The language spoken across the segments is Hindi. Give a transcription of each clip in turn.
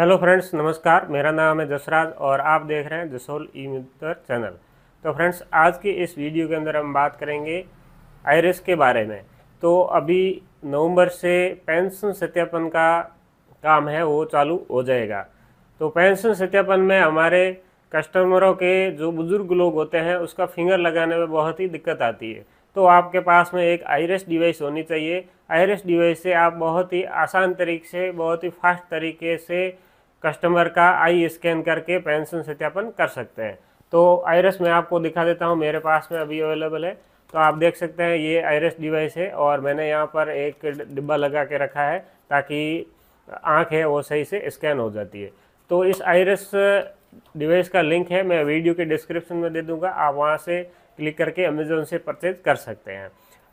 हेलो फ्रेंड्स नमस्कार मेरा नाम है जसराज और आप देख रहे हैं जसोल ई मित्र चैनल तो फ्रेंड्स आज की इस वीडियो के अंदर हम बात करेंगे आयरस के बारे में तो अभी नवंबर से पेंशन सत्यापन का काम है वो चालू हो जाएगा तो पेंशन सत्यापन में हमारे कस्टमरों के जो बुज़ुर्ग लोग होते हैं उसका फिंगर लगाने में बहुत ही दिक्कत आती है तो आपके पास में एक आयरस डिवाइस होनी चाहिए आयरस डिवाइस से आप बहुत ही आसान तरीके से बहुत ही फास्ट तरीके से कस्टमर का आई स्कैन करके पेंशन सत्यापन कर सकते हैं तो आयरस मैं आपको दिखा देता हूँ मेरे पास में अभी अवेलेबल है तो आप देख सकते हैं ये आयरस डिवाइस है और मैंने यहाँ पर एक डिब्बा लगा के रखा है ताकि आँख है वो सही से स्कैन हो जाती है तो इस आयरस डिवाइस का लिंक है मैं वीडियो के डिस्क्रिप्शन में दे दूँगा आप वहाँ से क्लिक करके अमेज़ोन से परचेज कर सकते हैं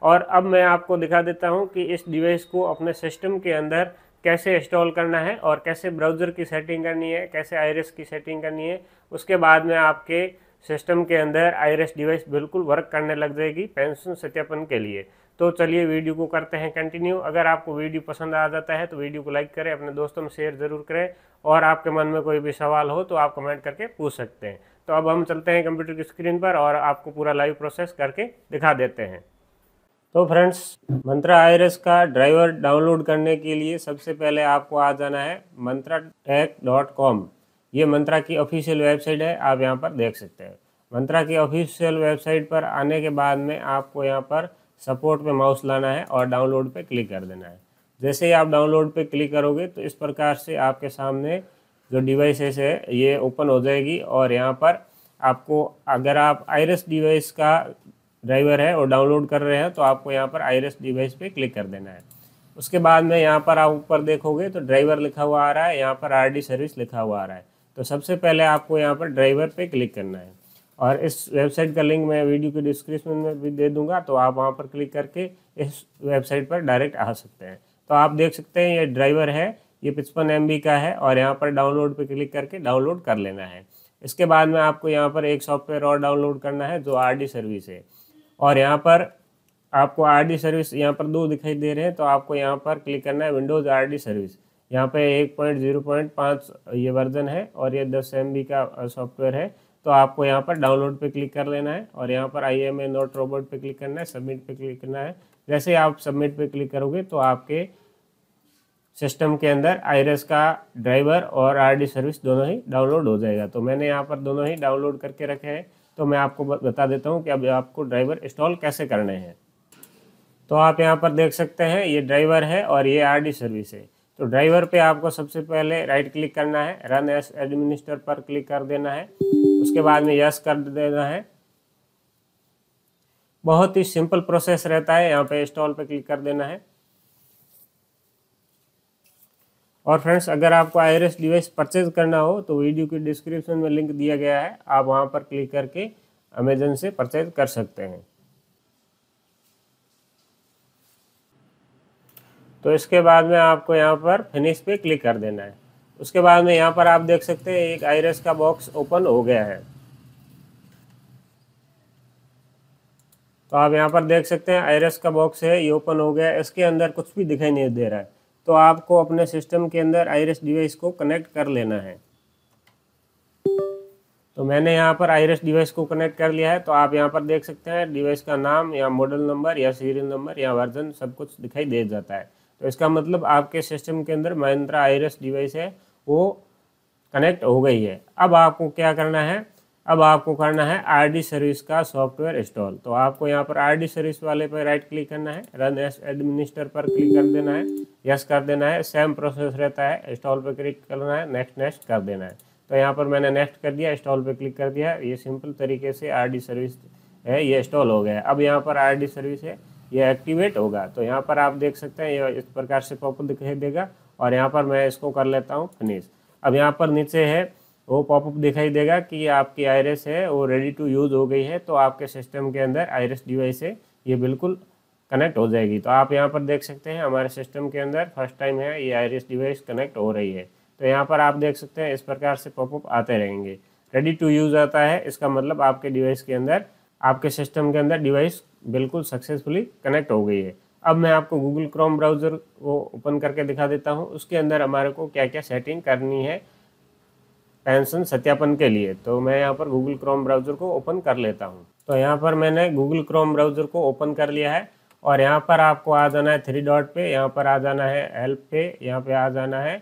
और अब मैं आपको दिखा देता हूँ कि इस डिवाइस को अपने सिस्टम के अंदर कैसे इंस्टॉल करना है और कैसे ब्राउज़र की सेटिंग करनी है कैसे आईरिस की सेटिंग करनी है उसके बाद में आपके सिस्टम के अंदर आईरिस डिवाइस बिल्कुल वर्क करने लग जाएगी पेंशन सत्यापन के लिए तो चलिए वीडियो को करते हैं कंटिन्यू अगर आपको वीडियो पसंद आ जाता है तो वीडियो को लाइक करें अपने दोस्तों में शेयर ज़रूर करें और आपके मन में कोई भी सवाल हो तो आप कमेंट करके पूछ सकते हैं तो अब हम चलते हैं कंप्यूटर की स्क्रीन पर और आपको पूरा लाइव प्रोसेस करके दिखा देते हैं तो फ्रेंड्स मंत्रा आयरस का ड्राइवर डाउनलोड करने के लिए सबसे पहले आपको आ जाना है मंत्रा टेक डॉट कॉम ये मंत्रा की ऑफिशियल वेबसाइट है आप यहाँ पर देख सकते हैं मंत्रा की ऑफिशियल वेबसाइट पर आने के बाद में आपको यहाँ पर सपोर्ट पे माउस लाना है और डाउनलोड पे क्लिक कर देना है जैसे ही आप डाउनलोड पे क्लिक करोगे तो इस प्रकार से आपके सामने जो डिवाइसेस है ये ओपन हो जाएगी और यहाँ पर आपको अगर आप आयरस डिवाइस का ड्राइवर है और डाउनलोड कर रहे हैं तो आपको यहाँ पर आई डिवाइस पे क्लिक कर देना है उसके बाद में यहाँ पर आप ऊपर देखोगे तो ड्राइवर लिखा हुआ आ रहा है यहाँ पर आर सर्विस लिखा हुआ आ रहा है तो सबसे पहले आपको यहाँ पर ड्राइवर पर क्लिक करना है और इस वेबसाइट का लिंक मैं वीडियो के डिस्क्रिप्शन में भी दे दूँगा तो आप वहाँ पर क्लिक करके इस वेबसाइट पर डायरेक्ट आ सकते हैं तो आप देख सकते हैं ये ड्राइवर है ये पचपन एम का है और यहाँ पर डाउनलोड पर क्लिक करके डाउनलोड कर लेना है इसके बाद में आपको यहाँ पर एक सॉफ्टवेयर और डाउनलोड करना है जो आर सर्विस है और यहाँ पर आपको आर सर्विस यहाँ पर दो दिखाई दे रहे हैं तो आपको यहाँ पर क्लिक करना है विंडोज़ आर सर्विस यहाँ पे एक पॉइंट जीरो पॉइंट पाँच ये वर्जन है और ये दस एम का सॉफ्टवेयर है तो आपको यहाँ पर डाउनलोड पे क्लिक कर लेना है और यहाँ पर I am a not robot पर क्लिक करना है सबमिट पे क्लिक करना है जैसे आप सबमिट पे क्लिक करोगे तो आपके सिस्टम के अंदर आईरस का ड्राइवर और आरडी सर्विस दोनों ही डाउनलोड हो जाएगा तो मैंने यहाँ पर दोनों ही डाउनलोड करके रखे हैं तो मैं आपको बता देता हूँ कि अब आपको ड्राइवर इंस्टॉल कैसे करने हैं तो आप यहाँ पर देख सकते हैं ये ड्राइवर है और ये आर सर्विस है तो ड्राइवर पे आपको सबसे पहले राइट क्लिक करना है रन एस एडमिनिस्टर पर क्लिक कर देना है उसके बाद में यस कर देना है बहुत ही सिंपल प्रोसेस रहता है यहाँ पे इंस्टॉल पे क्लिक कर देना है और फ्रेंड्स अगर आपको आई डिवाइस परचेज करना हो तो वीडियो के डिस्क्रिप्शन में लिंक दिया गया है आप वहाँ पर क्लिक करके अमेजन से परचेज कर सकते हैं तो इसके बाद में आपको यहाँ पर फिनिश पे क्लिक कर देना है उसके बाद में यहाँ पर आप देख सकते हैं एक आई का बॉक्स ओपन हो गया है तो आप यहाँ पर देख सकते हैं आई का बॉक्स है ये ओपन हो गया इसके अंदर कुछ भी दिखाई नहीं दे रहा है तो आपको अपने सिस्टम के अंदर आयरस डिवाइस को कनेक्ट कर लेना है तो मैंने यहाँ पर आयरस डिवाइस को कनेक्ट कर लिया है तो आप यहाँ पर देख सकते हैं डिवाइस का नाम या मॉडल नंबर या सीरियल नंबर या वर्जन सब कुछ दिखाई दे जाता है तो इसका मतलब आपके सिस्टम के अंदर महिंद्रा आयरस डिवाइस है वो कनेक्ट हो गई है अब आपको क्या करना है अब आपको करना है आरडी सर्विस का सॉफ्टवेयर इंस्टॉल तो आपको यहाँ पर आरडी सर्विस वाले पर राइट क्लिक करना है रन एस एडमिनिस्टर पर क्लिक कर देना है यस कर देना है सेम प्रोसेस रहता है इंस्टॉल पर क्लिक करना है नेक्स्ट नेक्स्ट कर देना है तो यहाँ पर मैंने नेक्स्ट कर दिया इंस्टॉल पर क्लिक कर दिया ये सिंपल तरीके से आर सर्विस है ये इंस्टॉल हो गया अब यहाँ पर आर सर्विस है ये एक्टिवेट होगा तो यहाँ पर आप देख सकते हैं ये इस प्रकार से पॉपअप दिखाई देगा और यहाँ पर मैं इसको कर लेता हूँ फिनिश अब यहाँ पर नीचे है वो पॉपअप दिखाई देगा कि आपकी आयरस है वो रेडी टू यूज़ हो गई है तो आपके सिस्टम के अंदर आयरस डिवाइस है ये बिल्कुल कनेक्ट हो जाएगी तो आप यहाँ पर देख सकते हैं हमारे सिस्टम के अंदर फर्स्ट टाइम है ये आयरस डिवाइस कनेक्ट हो रही है तो यहाँ पर आप देख सकते हैं इस प्रकार से पॉपअप आते रहेंगे रेडी टू यूज़ आता है इसका मतलब आपके डिवाइस के अंदर आपके सिस्टम के अंदर डिवाइस बिल्कुल सक्सेसफुली कनेक्ट हो गई है अब मैं आपको गूगल क्रोम ब्राउज़र को ओपन करके दिखा देता हूँ उसके अंदर हमारे को क्या क्या सेटिंग करनी है पेंशन सत्यापन के लिए तो मैं यहाँ पर गूगल क्रोम ब्राउज़र को ओपन कर लेता हूँ तो यहाँ पर मैंने गूगल क्रोम ब्राउज़र को ओपन कर लिया है और यहाँ पर आपको आ जाना है थ्री डॉट पे यहाँ पर आ जाना है हेल्प पे यहाँ पे आ जाना है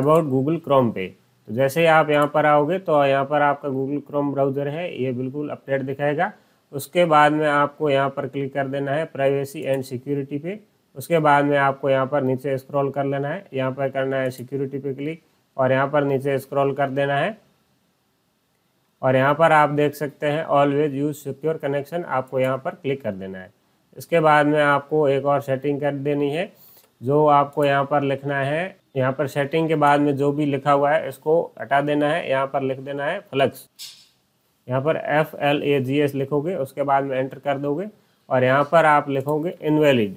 अबाउट गूगल क्रोम पे तो जैसे ही आप यहाँ पर आओगे तो यहाँ पर आपका गूगल क्रोम ब्राउज़र है ये बिल्कुल अपडेट दिखाएगा उसके बाद में आपको यहाँ पर क्लिक कर देना है प्राइवेसी एंड सिक्योरिटी पे उसके बाद में आपको यहाँ पर नीचे स्क्रॉल कर लेना है यहाँ पर करना है सिक्योरिटी पे क्लिक और यहाँ पर नीचे स्क्रॉल कर देना है और यहाँ पर आप देख सकते हैं ऑलवेज यूज सिक्योर कनेक्शन आपको यहाँ पर क्लिक कर देना है इसके बाद में आपको एक और सेटिंग कर देनी है जो आपको यहाँ पर लिखना है यहाँ पर सेटिंग के बाद में जो भी लिखा हुआ है इसको हटा देना है यहाँ पर लिख देना है फ्लक्स यहाँ पर F L A G S लिखोगे उसके बाद में एंटर कर दोगे और यहाँ पर आप लिखोगे इनवैलिड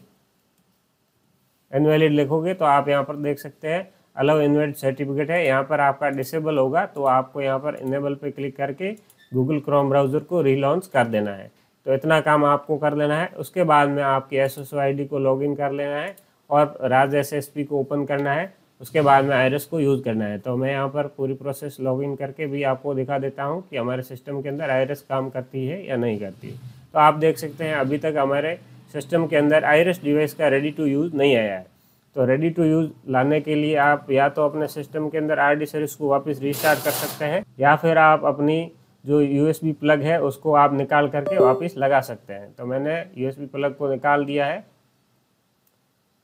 इनवैलिड लिखोगे तो आप यहाँ पर देख सकते हैं अलाउ इनवेट सर्टिफिकेट है यहाँ पर आपका डिसेबल होगा तो आपको यहाँ पर इनेबल पर क्लिक करके गूगल क्रोम ब्राउज़र को रीलॉन्च कर देना है तो इतना काम आपको कर लेना है उसके बाद में आपकी एस एस को लॉगिन कर लेना है और राज एस को ओपन करना है उसके बाद में आयरस को यूज़ करना है तो मैं यहाँ पर पूरी प्रोसेस लॉगिन करके भी आपको दिखा देता हूँ कि हमारे सिस्टम के अंदर आयरस काम करती है या नहीं करती तो आप देख सकते हैं अभी तक हमारे सिस्टम के अंदर आयरस डिवाइस का रेडी टू यूज़ नहीं आया है तो रेडी टू यूज़ लाने के लिए आप या तो अपने सिस्टम के अंदर आरडी सर्विस को वापस रिस्टार्ट कर सकते हैं या फिर आप अपनी जो यूएसबी प्लग है उसको आप निकाल करके वापस लगा सकते हैं तो मैंने यूएसबी प्लग को निकाल दिया है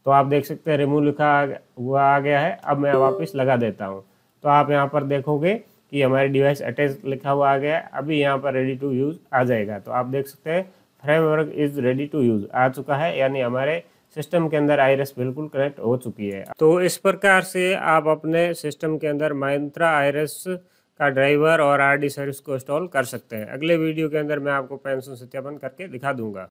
तो आप देख सकते हैं रिमूव लिखा हुआ आ गया है अब मैं वापस लगा देता हूँ तो आप यहाँ पर देखोगे कि हमारे डिवाइस अटैच लिखा हुआ आ गया है अभी यहाँ पर रेडी टू यूज़ आ जाएगा तो आप देख सकते हैं framework is ready to use आ चुका है यानी हमारे सिस्टम के अंदर आयरस बिल्कुल कनेक्ट हो चुकी है तो इस प्रकार से आप अपने सिस्टम के अंदर मायंत्रा आयरस का ड्राइवर और आरडी सर्विस को इंस्टॉल कर सकते हैं अगले वीडियो के अंदर मैं आपको पेंशन सत्यापन करके दिखा दूंगा